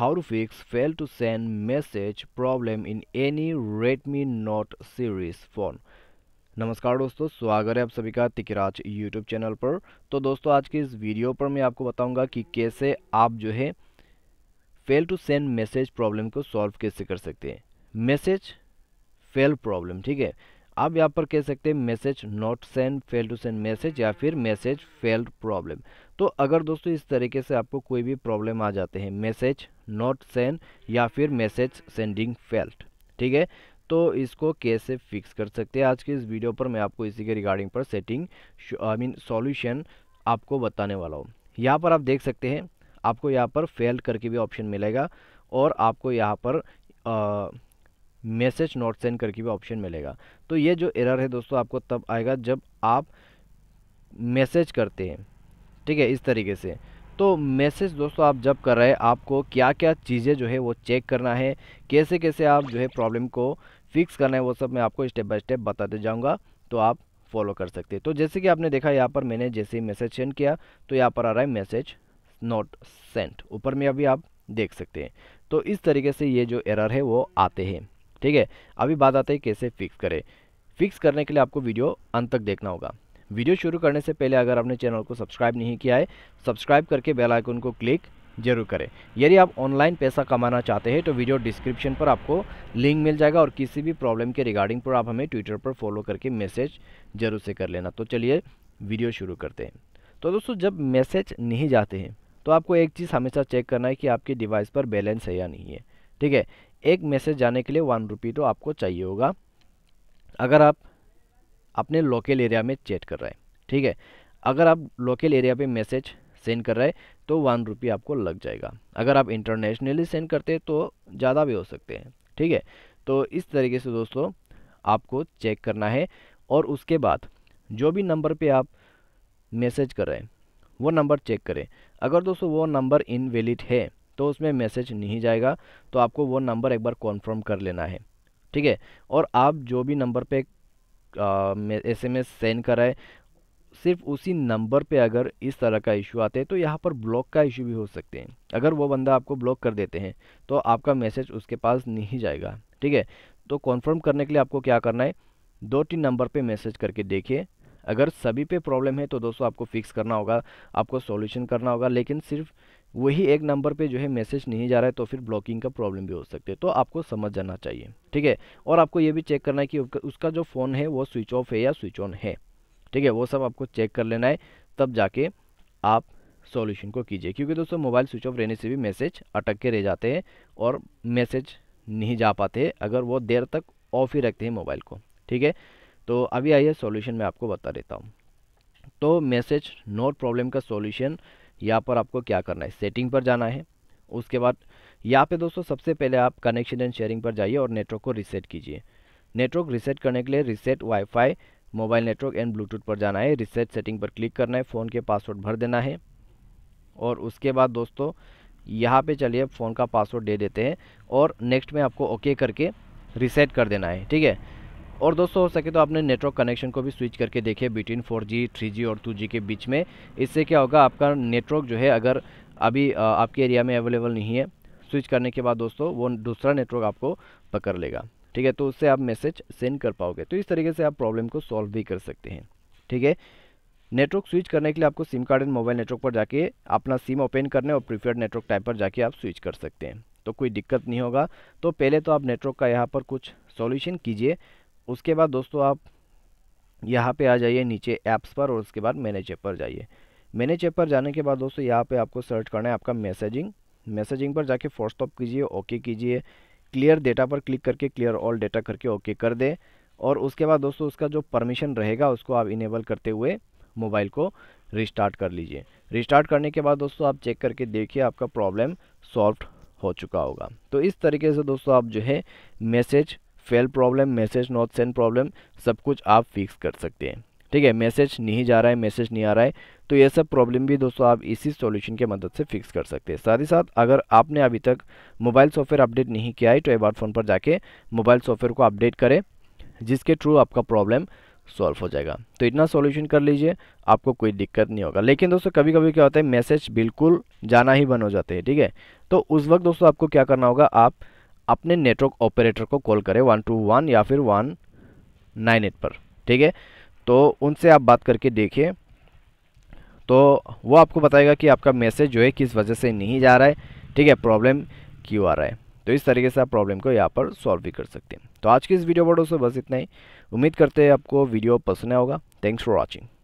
how to fix fail to send message problem in any Redmi Note series phone. नमस्कार दोस्तों स्वागत है आप सभी का तिकराज YouTube चैनल पर तो दोस्तों आज के इस वीडियो पर मैं आपको बताऊंगा कि कैसे आप जो है fail to send message problem को सॉल्व कैसे कर सकते हैं मैसेज फेल प्रॉब्लम ठीक है आप यहाँ पर कह सकते हैं message not send fail to send message या फिर मैसेज फेल्ड प्रॉब्लम तो अगर दोस्तों इस तरीके से आपको कोई भी प्रॉब्लम आ जाते हैं मैसेज नॉट सेंड या फिर मैसेज सेंडिंग फेल्ड ठीक है तो इसको कैसे फिक्स कर सकते हैं आज के इस वीडियो पर मैं आपको इसी के रिगार्डिंग पर सेटिंग आई मीन सॉल्यूशन आपको बताने वाला हूँ यहाँ पर आप देख सकते हैं आपको यहाँ पर फेल्ड करके भी ऑप्शन मिलेगा और आपको यहाँ पर आ, मैसेज नॉट सेंड करके भी ऑप्शन मिलेगा तो ये जो एरर है दोस्तों आपको तब आएगा जब आप मैसेज करते हैं ठीक है इस तरीके से तो मैसेज दोस्तों आप जब कर रहे हैं आपको क्या क्या चीज़ें जो है वो चेक करना है कैसे कैसे आप जो है प्रॉब्लम को फिक्स करना है वो सब मैं आपको स्टेप बाय स्टेप बताते जाऊँगा तो आप फॉलो कर सकते हैं तो जैसे कि आपने देखा यहाँ पर मैंने जैसे ही मैसेज सेंड किया तो यहाँ पर आ रहा है मैसेज नॉट सेंट ऊपर में अभी आप देख सकते हैं तो इस तरीके से ये जो एरर है वो आते हैं ठीक है अभी बात आते है कैसे फिक्स करें फिक्स करने के लिए आपको वीडियो अंत तक देखना होगा वीडियो शुरू करने से पहले अगर आपने चैनल को सब्सक्राइब नहीं किया है सब्सक्राइब करके बेल आइकन को क्लिक जरूर करें यदि आप ऑनलाइन पैसा कमाना चाहते हैं तो वीडियो डिस्क्रिप्शन पर आपको लिंक मिल जाएगा और किसी भी प्रॉब्लम के रिगार्डिंग पर आप हमें ट्विटर पर फॉलो करके मैसेज जरूर से कर लेना तो चलिए वीडियो शुरू करते हैं तो दोस्तों जब मैसेज नहीं जाते हैं तो आपको एक चीज़ हमेशा चेक करना है कि आपके डिवाइस पर बैलेंस है या नहीं है ठीक है एक मैसेज जाने के लिए वन रुपी तो आपको चाहिए होगा अगर आप अपने लोकल एरिया में चैट कर रहे हैं ठीक है अगर आप लोकल एरिया पे मैसेज सेंड कर रहे हैं तो वन रुपी आपको लग जाएगा अगर आप इंटरनेशनली सेंड करते हैं तो ज़्यादा भी हो सकते हैं ठीक है तो इस तरीके से दोस्तों आपको चेक करना है और उसके बाद जो भी नंबर पर आप मैसेज कर रहे हैं वो नंबर चेक करें अगर दोस्तों वो नंबर इनवैलिड है तो उसमें मैसेज नहीं जाएगा तो आपको वो नंबर एक बार कॉन्फर्म कर लेना है ठीक है और आप जो भी नंबर पर एस एम एस सेंड कराए सिर्फ उसी नंबर पे अगर इस तरह का इशू आते हैं तो यहाँ पर ब्लॉक का इशू भी हो सकते हैं अगर वो बंदा आपको ब्लॉक कर देते हैं तो आपका मैसेज उसके पास नहीं जाएगा ठीक है तो कॉन्फर्म करने के लिए आपको क्या करना है दो तीन नंबर पे मैसेज करके देखिए अगर सभी पे प्रॉब्लम है तो दोस्तों आपको फिक्स करना होगा आपको सोल्यूशन करना होगा लेकिन सिर्फ वही एक नंबर पे जो है मैसेज नहीं जा रहा है तो फिर ब्लॉकिंग का प्रॉब्लम भी हो सकते है तो आपको समझ जाना चाहिए ठीक है और आपको ये भी चेक करना है कि उसका जो फ़ोन है वो स्विच ऑफ है या स्विच ऑन है ठीक है वो सब आपको चेक कर लेना है तब जाके आप सॉल्यूशन को कीजिए क्योंकि दोस्तों मोबाइल स्विच ऑफ रहने से भी मैसेज अटक के रह जाते हैं और मैसेज नहीं जा पाते अगर वो देर तक ऑफ ही रखते हैं मोबाइल को ठीक है तो अभी आइए सॉल्यूशन मैं आपको बता देता हूँ तो मैसेज नोट प्रॉब्लम का सॉल्यूशन यहाँ पर आपको क्या करना है सेटिंग पर जाना है उसके बाद यहाँ पे दोस्तों सबसे पहले आप कनेक्शन एंड शेयरिंग पर जाइए और नेटवर्क को रिसेट कीजिए नेटवर्क रिसेट करने के लिए reset WiFi mobile network and Bluetooth पर जाना है रिसेट सेटिंग पर क्लिक करना है फ़ोन के पासवर्ड भर देना है और उसके बाद दोस्तों यहाँ पे चलिए फ़ोन का पासवर्ड दे देते हैं और नेक्स्ट में आपको ओके करके रीसेट कर देना है ठीक है और दोस्तों हो सके तो आपने नेटवर्क कनेक्शन को भी स्विच करके देखिए between four G three G और टू जी के बीच में इससे क्या होगा आपका नेटवर्क जो है अगर अभी आपके एरिया में अवेलेबल नहीं है स्विच करने के बाद दोस्तों वो दूसरा नेटवर्क आपको पकड़ लेगा ठीक है तो उससे आप मैसेज सेंड कर पाओगे तो इस तरीके से आप प्रॉब्लम को सॉल्व भी कर सकते हैं ठीक है नेटवर्क स्विच करने के लिए आपको SIM card and mobile network पर जाके अपना सिम ओपन करने और प्रीफर्ड नेटवर्क टाइप पर जाके आप स्विच कर सकते हैं तो कोई दिक्कत नहीं होगा तो पहले तो आप नेटवर्क का यहाँ पर कुछ सॉल्यूशन कीजिए उसके बाद दोस्तों आप यहाँ पे आ जाइए नीचे ऐप्स पर और उसके बाद मैनेज ऐप पर जाइए मैनेज ऐप पर जाने के बाद दोस्तों यहाँ पे आपको सर्च करना है आपका मैसेजिंग मैसेजिंग पर जाके फोर्स स्टॉप कीजिए ओके कीजिए क्लियर डेटा पर क्लिक करके क्लियर ऑल डेटा करके ओके कर दे और उसके बाद दोस्तों उसका जो परमिशन रहेगा उसको आप इनेबल करते हुए मोबाइल को रिस्टार्ट कर लीजिए रिस्टार्ट करने के बाद दोस्तों आप चेक करके देखिए आपका प्रॉब्लम सॉल्व हो चुका होगा तो इस तरीके से दोस्तों आप जो है message fail problem message not send problem सब कुछ आप फिक्स कर सकते हैं ठीक है मैसेज नहीं जा रहा है मैसेज नहीं आ रहा है तो ये सब प्रॉब्लम भी दोस्तों आप इसी सॉल्यूशन की मदद से फिक्स कर सकते हैं साथ ही साथ अगर आपने अभी तक मोबाइल सॉफ्टवेयर अपडेट नहीं किया है तो एक बार फ़ोन पर जाके मोबाइल सॉफ्टवेयर को अपडेट करें जिसके थ्रू आपका प्रॉब्लम सॉल्व हो जाएगा तो इतना सॉल्यूशन कर लीजिए आपको कोई दिक्कत नहीं होगा लेकिन दोस्तों कभी कभी क्या होता है मैसेज बिल्कुल जाना ही बंद हो जाते हैं ठीक है तो उस वक्त दोस्तों आपको क्या करना होगा आप अपने नेटवर्क ऑपरेटर को कॉल करें वन टू वन या फिर वन नाइन एट पर ठीक है तो उनसे आप बात करके देखिए तो वो आपको बताएगा कि आपका मैसेज जो है किस वजह से नहीं जा रहा है ठीक है प्रॉब्लम क्यों आ रहा है तो इस तरीके से आप प्रॉब्लम को यहाँ पर सॉल्व भी कर सकते हैं तो आज की इस वीडियो पर दोस्तों बस इतना ही उम्मीद करते हैं आपको वीडियो पसंद आया होगा थैंक्स फॉर वॉचिंग